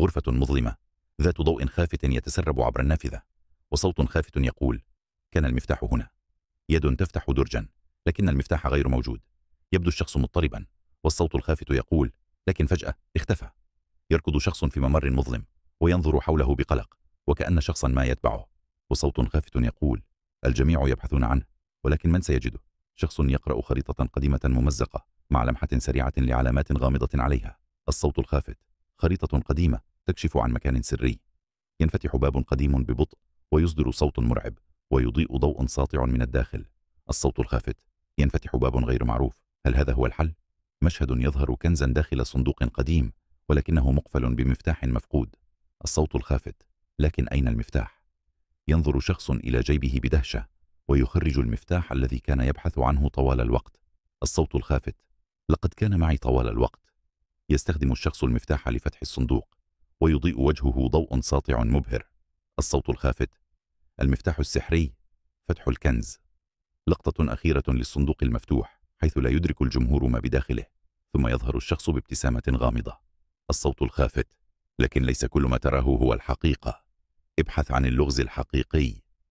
غرفة مظلمة ذات ضوء خافت يتسرب عبر النافذة وصوت خافت يقول كان المفتاح هنا يد تفتح درجا لكن المفتاح غير موجود يبدو الشخص مضطربا والصوت الخافت يقول لكن فجأة اختفى يركض شخص في ممر مظلم وينظر حوله بقلق وكأن شخصا ما يتبعه وصوت خافت يقول الجميع يبحثون عنه ولكن من سيجده شخص يقرأ خريطة قديمة ممزقة مع لمحة سريعة لعلامات غامضة عليها الصوت الخافت خريطة قديمة تكشف عن مكان سري ينفتح باب قديم ببطء ويصدر صوت مرعب ويضيء ضوء ساطع من الداخل الصوت الخافت ينفتح باب غير معروف هل هذا هو الحل؟ مشهد يظهر كنزا داخل صندوق قديم ولكنه مقفل بمفتاح مفقود الصوت الخافت لكن أين المفتاح؟ ينظر شخص إلى جيبه بدهشة ويخرج المفتاح الذي كان يبحث عنه طوال الوقت الصوت الخافت لقد كان معي طوال الوقت يستخدم الشخص المفتاح لفتح الصندوق ويضيء وجهه ضوء ساطع مبهر الصوت الخافت المفتاح السحري فتح الكنز لقطة أخيرة للصندوق المفتوح حيث لا يدرك الجمهور ما بداخله ثم يظهر الشخص بابتسامة غامضة الصوت الخافت لكن ليس كل ما تراه هو الحقيقة ابحث عن اللغز الحقيقي